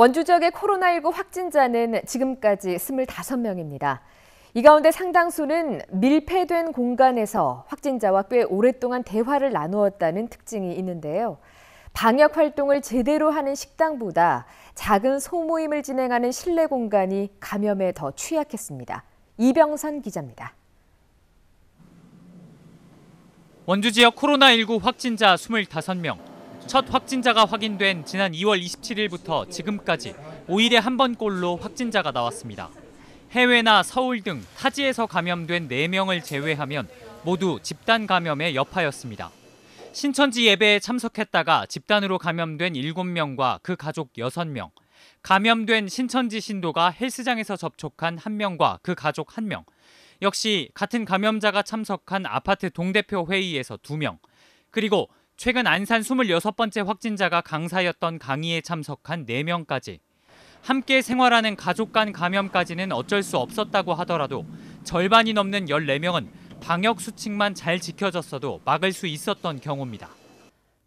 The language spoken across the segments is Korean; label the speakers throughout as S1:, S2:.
S1: 원주 지역의 코로나19 확진자는 지금까지 25명입니다. 이 가운데 상당수는 밀폐된 공간에서 확진자와 꽤 오랫동안 대화를 나누었다는 특징이 있는데요. 방역 활동을 제대로 하는 식당보다 작은 소모임을 진행하는 실내 공간이 감염에 더 취약했습니다. 이병선 기자입니다.
S2: 원주 지역 코로나19 확진자 25명, 첫 확진자가 확인된 지난 2월 27일부터 지금까지 5일에 한 번꼴로 확진자가 나왔습니다. 해외나 서울 등 타지에서 감염된 4명을 제외하면 모두 집단 감염의 여파였습니다. 신천지 예배에 참석했다가 집단으로 감염된 7명과 그 가족 6명, 감염된 신천지 신도가 헬스장에서 접촉한 1명과 그 가족 1명, 역시 같은 감염자가 참석한 아파트 동대표 회의에서 2명, 그리고 최근 안산 26번째 확진자가 강사였던 강의에 참석한 4명까지 함께 생활하는 가족 간 감염까지는 어쩔 수 없었다고 하더라도 절반이 넘는 14명은 방역 수칙만 잘 지켜졌어도 막을 수 있었던 경우입니다.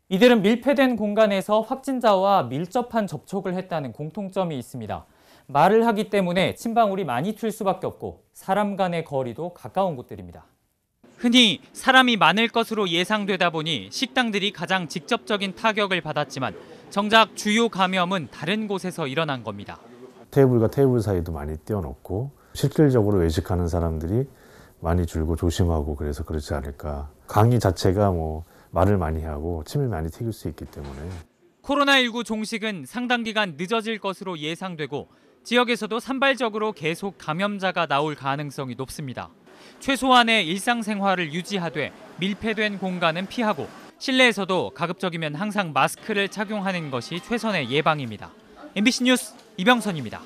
S2: 이들은 밀폐된 공간에서 확진자와 밀접한 접촉을 했다는 공통점이 있습니다. 말을 하기 때문에 침방울이 많이 튈 수밖에 없고 사람 간의 거리도 가까운 곳들입니다. 흔히 사람이 많을 것으로 예상되다 보니 식당들이 가장 직접적인 타격을 받았지만 정작 주요 감염은 다른 곳에서 일어난 겁니다.
S3: 테이블과 테이블 사이도 많이 떼어놓고 실질적으로 외식하는 사람들이 많이 줄고 조심하고 그래서 그렇지 않을까. 강의 자체가 뭐 말을 많이 하고 침을 많이 튀길 수 있기 때문에.
S2: 코로나19 종식은 상당 기간 늦어질 것으로 예상되고 지역에서도 산발적으로 계속 감염자가 나올 가능성이 높습니다. 최소한의 일상생활을 유지하되 밀폐된 공간은 피하고 실내에서도 가급적이면 항상 마스크를 착용하는 것이 최선의 예방입니다. MBC 뉴스 이병선입니다.